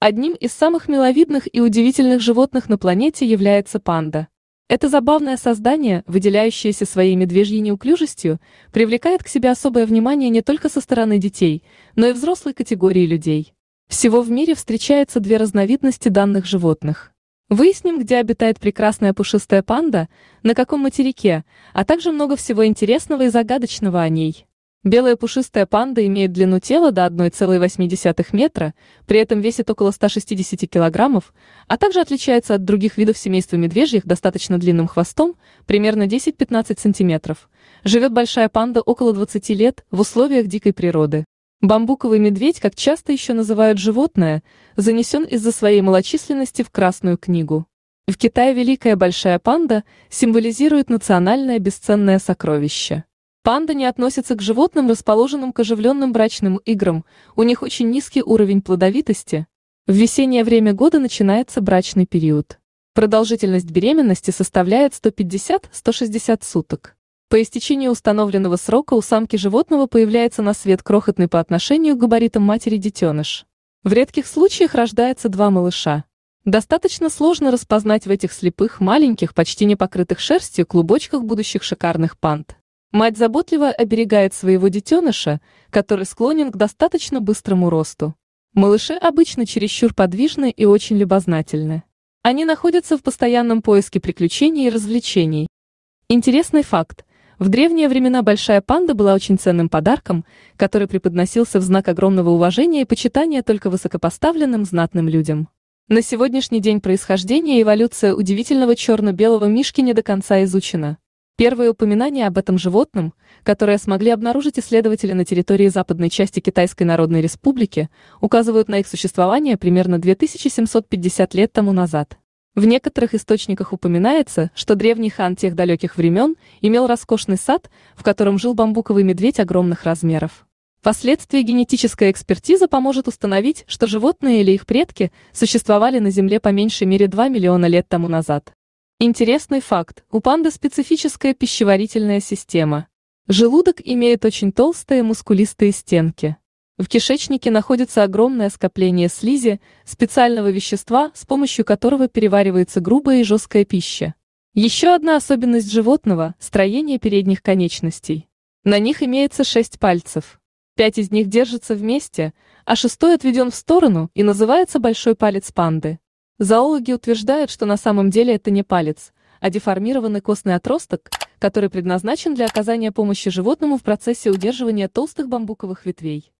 Одним из самых миловидных и удивительных животных на планете является панда. Это забавное создание, выделяющееся своей медвежьей неуклюжестью, привлекает к себе особое внимание не только со стороны детей, но и взрослой категории людей. Всего в мире встречается две разновидности данных животных. Выясним, где обитает прекрасная пушистая панда, на каком материке, а также много всего интересного и загадочного о ней. Белая пушистая панда имеет длину тела до 1,8 метра, при этом весит около 160 килограммов, а также отличается от других видов семейства медвежьих достаточно длинным хвостом, примерно 10-15 сантиметров. Живет большая панда около 20 лет в условиях дикой природы. Бамбуковый медведь, как часто еще называют животное, занесен из-за своей малочисленности в Красную книгу. В Китае великая большая панда символизирует национальное бесценное сокровище. Панды не относятся к животным, расположенным к оживленным брачным играм, у них очень низкий уровень плодовитости. В весеннее время года начинается брачный период. Продолжительность беременности составляет 150-160 суток. По истечении установленного срока у самки животного появляется на свет крохотный по отношению к габаритам матери детеныш. В редких случаях рождается два малыша. Достаточно сложно распознать в этих слепых, маленьких, почти не покрытых шерстью клубочках будущих шикарных панд. Мать заботливо оберегает своего детеныша, который склонен к достаточно быстрому росту. Малыши обычно чересчур подвижны и очень любознательны. Они находятся в постоянном поиске приключений и развлечений. Интересный факт. В древние времена большая панда была очень ценным подарком, который преподносился в знак огромного уважения и почитания только высокопоставленным знатным людям. На сегодняшний день происхождение и эволюция удивительного черно-белого мишки не до конца изучена. Первые упоминания об этом животном, которые смогли обнаружить исследователи на территории западной части Китайской Народной Республики, указывают на их существование примерно 2750 лет тому назад. В некоторых источниках упоминается, что древний хан тех далеких времен имел роскошный сад, в котором жил бамбуковый медведь огромных размеров. Впоследствии генетическая экспертиза поможет установить, что животные или их предки существовали на Земле по меньшей мере 2 миллиона лет тому назад. Интересный факт. У панды специфическая пищеварительная система. Желудок имеет очень толстые мускулистые стенки. В кишечнике находится огромное скопление слизи, специального вещества, с помощью которого переваривается грубая и жесткая пища. Еще одна особенность животного – строение передних конечностей. На них имеется шесть пальцев. Пять из них держатся вместе, а шестой отведен в сторону и называется большой палец панды. Зоологи утверждают, что на самом деле это не палец, а деформированный костный отросток, который предназначен для оказания помощи животному в процессе удерживания толстых бамбуковых ветвей.